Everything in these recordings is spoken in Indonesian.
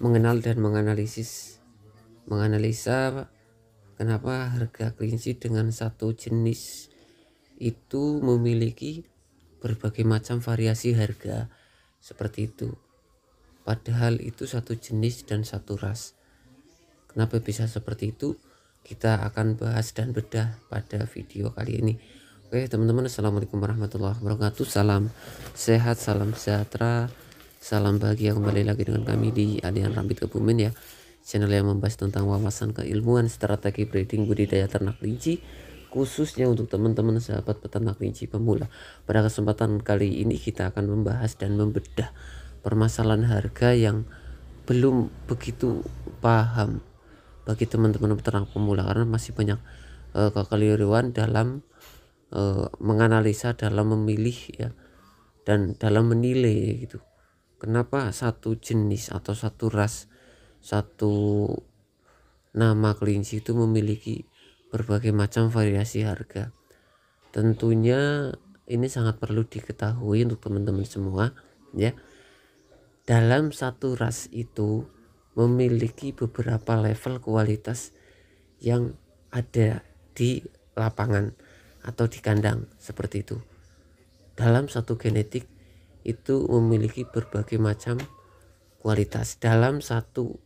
mengenal dan menganalisis menganalisa kenapa harga kelinci dengan satu jenis itu memiliki berbagai macam variasi harga seperti itu padahal itu satu jenis dan satu ras kenapa bisa seperti itu kita akan bahas dan bedah pada video kali ini oke teman-teman assalamualaikum warahmatullahi wabarakatuh salam sehat salam sejahtera Salam bahagia kembali lagi dengan kami di Alian Rambit Kebumen ya Channel yang membahas tentang wawasan keilmuan, strategi breeding budidaya ternak kelinci Khususnya untuk teman-teman sahabat peternak kelinci pemula Pada kesempatan kali ini kita akan membahas dan membedah permasalahan harga yang belum begitu paham bagi teman-teman peternak pemula karena masih banyak uh, kekeliruan dalam uh, menganalisa dalam memilih ya dan dalam menilai gitu kenapa satu jenis atau satu ras satu nama kelinci itu memiliki berbagai macam variasi harga tentunya ini sangat perlu diketahui untuk teman-teman semua ya dalam satu ras itu memiliki beberapa level kualitas yang ada di lapangan atau di kandang seperti itu dalam satu genetik itu memiliki berbagai macam kualitas dalam satu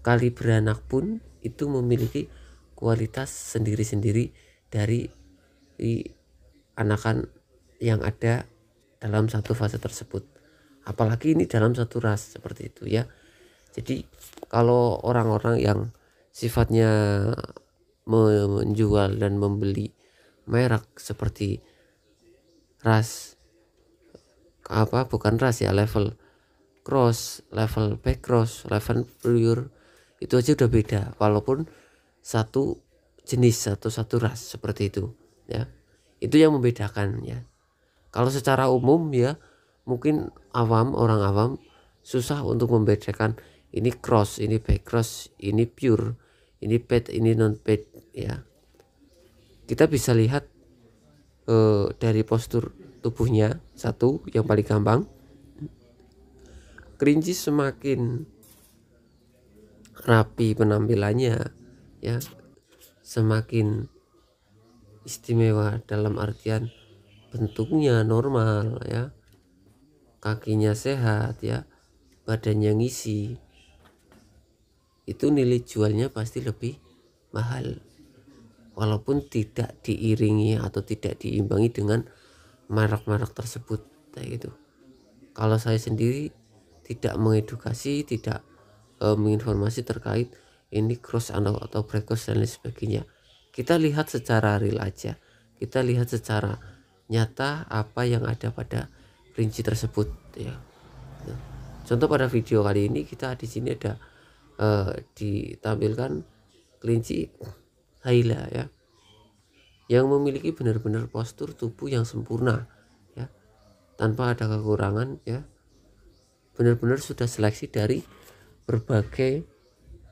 kali beranak pun itu memiliki kualitas sendiri-sendiri dari anakan yang ada dalam satu fase tersebut apalagi ini dalam satu ras seperti itu ya jadi kalau orang-orang yang sifatnya menjual dan membeli merek seperti ras apa bukan ras ya level cross level back cross level pure itu aja udah beda walaupun satu jenis atau satu ras seperti itu ya itu yang membedakan ya kalau secara umum ya mungkin awam orang awam susah untuk membedakan ini cross ini back cross ini pure ini pet ini non pet ya kita bisa lihat eh, dari postur tubuhnya satu yang paling gampang kerinci semakin rapi penampilannya ya semakin istimewa dalam artian bentuknya normal ya kakinya sehat ya badannya ngisi itu nilai jualnya pasti lebih mahal walaupun tidak diiringi atau tidak diimbangi dengan merek-merek tersebut kayak gitu kalau saya sendiri tidak mengedukasi tidak e, menginformasi terkait ini cross atau, atau cross dan lain sebagainya kita lihat secara real aja kita lihat secara nyata apa yang ada pada rinci tersebut ya contoh pada video kali ini kita di sini ada e, ditampilkan kelinci Haila ya yang memiliki benar-benar postur tubuh yang sempurna ya tanpa ada kekurangan ya benar-benar sudah seleksi dari berbagai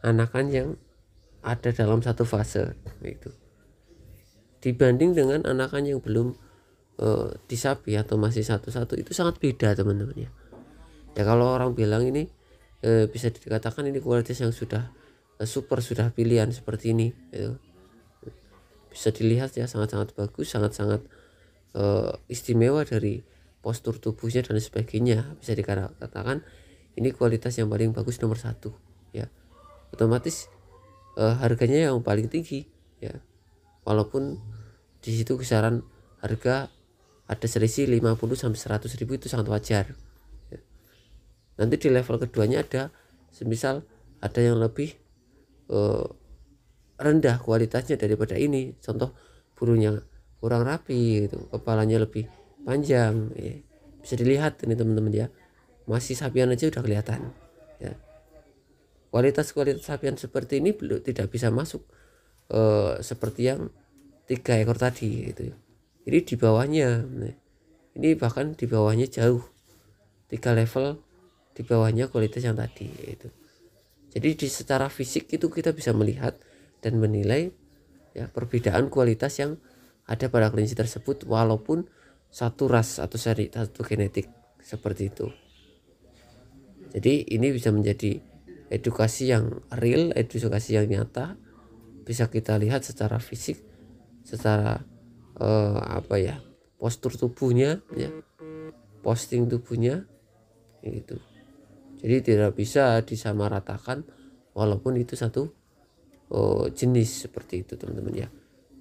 anakan yang ada dalam satu fase itu dibanding dengan anakan yang belum uh, disapi atau masih satu-satu itu sangat beda teman-teman ya ya kalau orang bilang ini uh, bisa dikatakan ini kualitas yang sudah uh, super sudah pilihan seperti ini gitu bisa dilihat ya sangat-sangat bagus sangat-sangat uh, istimewa dari postur tubuhnya dan sebagainya bisa dikatakan ini kualitas yang paling bagus nomor satu ya otomatis uh, harganya yang paling tinggi ya walaupun di situ kisaran harga ada selisih 50 sampai 100 ribu itu sangat wajar ya. nanti di level keduanya ada semisal ada yang lebih uh, rendah kualitasnya daripada ini contoh burungnya kurang rapi gitu kepalanya lebih panjang ya. bisa dilihat ini teman-teman ya masih sapian aja udah kelihatan ya kualitas kualitas sapian seperti ini belum tidak bisa masuk e, seperti yang tiga ekor tadi gitu ini di bawahnya ya. ini bahkan di bawahnya jauh tiga level di bawahnya kualitas yang tadi itu jadi di secara fisik itu kita bisa melihat dan menilai ya perbedaan kualitas yang ada pada kelinci tersebut walaupun satu ras atau seri satu genetik seperti itu. Jadi ini bisa menjadi edukasi yang real, edukasi yang nyata bisa kita lihat secara fisik, secara eh, apa ya postur tubuhnya, ya posting tubuhnya, gitu. Jadi tidak bisa disamaratakan walaupun itu satu uh, jenis seperti itu teman-teman ya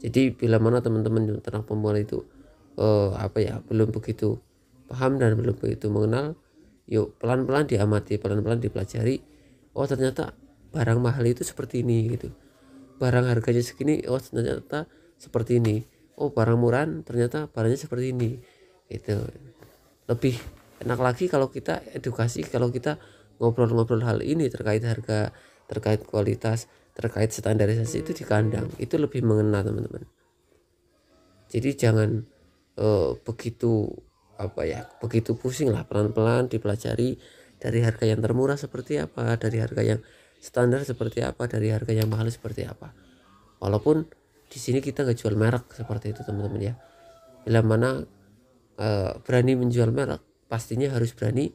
jadi bila mana teman-teman yang ternak pemula itu uh, apa ya belum begitu paham dan belum begitu mengenal yuk pelan-pelan diamati pelan-pelan dipelajari oh ternyata barang mahal itu seperti ini gitu barang harganya segini oh ternyata seperti ini oh barang murah ternyata barangnya seperti ini itu lebih enak lagi kalau kita edukasi kalau kita ngobrol-ngobrol hal ini terkait harga terkait kualitas terkait standarisasi itu di kandang itu lebih mengena teman-teman jadi jangan uh, begitu apa ya begitu pusing lah pelan-pelan dipelajari dari harga yang termurah seperti apa dari harga yang standar seperti apa dari harga yang mahal seperti apa walaupun di sini kita nggak jual merek seperti itu teman-teman ya bila mana uh, berani menjual merek pastinya harus berani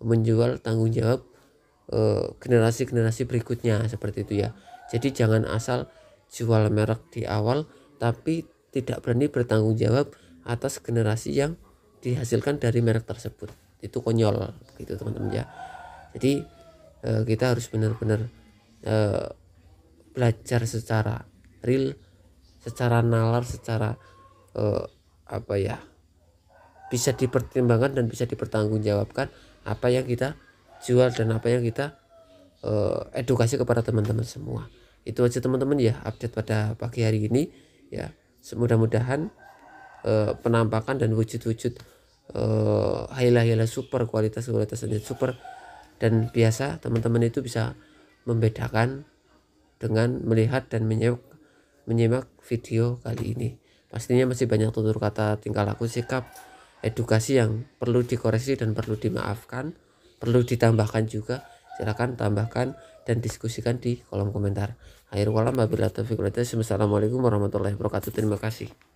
menjual tanggung jawab Eh, generasi-generasi berikutnya seperti itu ya. Jadi jangan asal jual merek di awal tapi tidak berani bertanggung jawab atas generasi yang dihasilkan dari merek tersebut. Itu konyol gitu teman-teman ya. Jadi eh, kita harus benar-benar eh, belajar secara real, secara nalar, secara uh, apa ya? bisa dipertimbangkan dan bisa dipertanggungjawabkan apa yang kita jual dan apa yang kita uh, edukasi kepada teman-teman semua itu aja teman-teman ya update pada pagi hari ini ya semudah-mudahan uh, penampakan dan wujud-wujud uh, eh, haila super kualitas kualitas super dan biasa teman-teman itu bisa membedakan dengan melihat dan menyimak, menyimak video kali ini pastinya masih banyak tutur kata tingkah laku sikap edukasi yang perlu dikoreksi dan perlu dimaafkan perlu ditambahkan juga silahkan tambahkan dan diskusikan di kolom komentar akhir kolam wabillahi taufiq Wassalamualaikum warahmatullahi wabarakatuh terima kasih